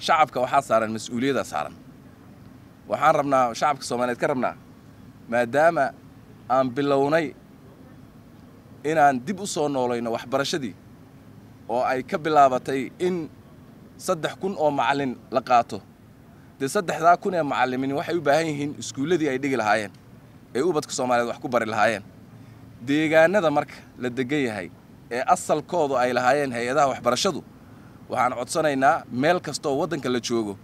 shacabka waxaa saaran mas uuliyadaa saaran waxaan rabnaa shacabka soomaaliyeed ka rabnaa maadaama aan bilownay inaan dib u soo noolayno waxbarashadii oo ay ka bilaabatay in saddex kun oo macalin la qaato dee saddexdaa kun ee macallimin waxay u baahan yihiin iskuulladii ay dhigi lahaayeen ee ubadka soomaaliyeed wax ku bari lahaayeen deegaanada marka la degan yahay ee asalkoodu ay lahaayeen hay-adaha waxbarashadu waxaan codsanaynaa meel kastooo waddanka la joogo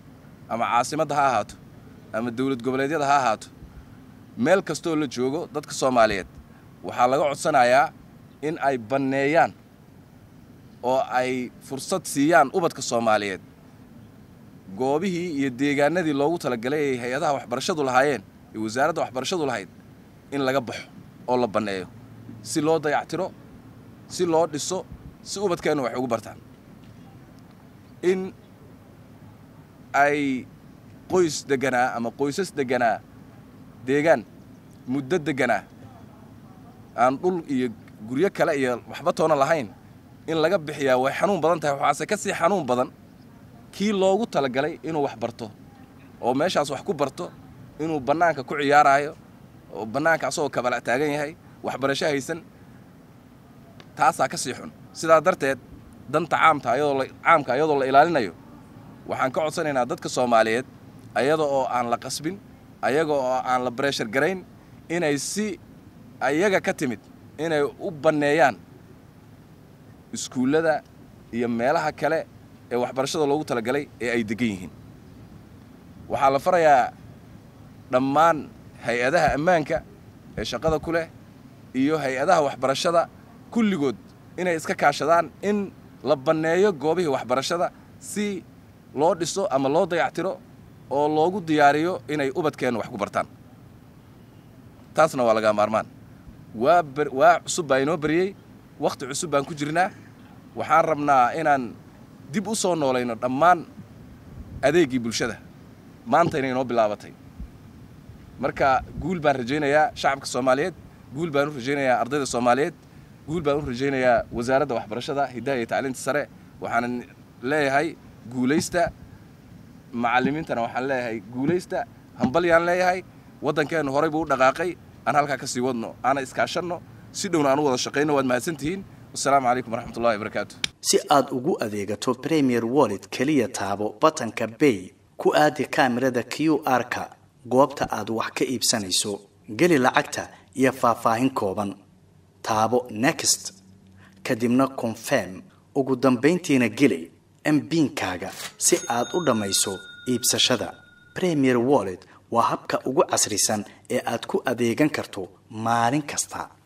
ama caasimadda ha ahaato ama dowlad goboleedyada ha ahaato meel kastooo la joogo dadka soomaaliyeed waxaa laga codsanayaa in ay banneeyaan oo ay fursad siiyaan ubadka soomaaliyeed goobihii iyo deegaanadii loogu talagalay ay hay-adaha waxbarashadu lahaayeen ee wasaaradda waxbarashadu lahayd in laga baxo oo la banneeyo si loo dayactiro si loo dhiso si ubadkeennu wax ugu bartaan in ay qoys deganaa ama qoysas deganaa deegaan muddo deganaa aan dhul iyo guryo kale iyo waxba toona lahayn in laga bixiyaa way xanuun badan tahay waxaase ka sii xanuun badan kii loogu talagalay inuu wax barto oo meeshaas wax ku barto inuu bannaanka ku ciyaaraayo oo bannaanka asagoo kabalac taagan yahay waxbarasho haysan taasaa ka sii xun sidaa darteed danta caamka ayadoo la ilaalinayo waxaan ka codsanaynaa dadka soomaaliyeed ayada oo aan la qasbin ayaga oo aan la breshar garayn inay si ayaga ka timid inay u banneeyaan iskuullada iyo meelaha kale ee waxbarashada loogu talagalay ee ay degan yihiin waxaa la farayaa dhammaan hay-adaha ammaanka ee shaqada ku leh iyo hay-adaha waxbarashada kulligood inay iska kaashadaan in la banneeyo goobihii waxbarashada si loo dhiso ama loo dayactiro oo loogu diyaariyo inay ubadkeennu wax ku bartaan taasna waa lagaa maarmaan waa cusub baa inoo beriyey wakhti cusub baan ku jirnaa waxaan rabnaa inaan dib u soo noolayno dhammaan adeegii bulshada maantayna inoo bilaabatay marka guul baan rajaynayaa shacabka soomaaliyeed guul baan u rajaynayaa ardayda soomaaliyeed guul baan u rajaynayaa wasaaradda waxbarashada hidaha iyo tacliinta sare waxaana leeyahay guulaysta macalimiintana waxaan leeyahay guulaysta hambalyaan leeyahay waddankeennu buu u dhaqaaqay aan halkaa ka sii wadno aana iskaashanno si dhowna aan u wada shaqayno waad mahadsantihiin wasalaamu calaykum waraxmatullahi wabarakaatu si aad ugu adeegato premier wallet keliya taabo batanka bay ku aadi kaamirada q r-ka goobta aad wax ka iibsanayso geli lacagta iyo faahfaahin kooban taabo next kadibna confirm ugu dambayntiina geli mbiinkaaga si aad u dhammayso iibsashada premier wallet waa habka ugu casrisan ee aad ku adeegan karto maalin kasta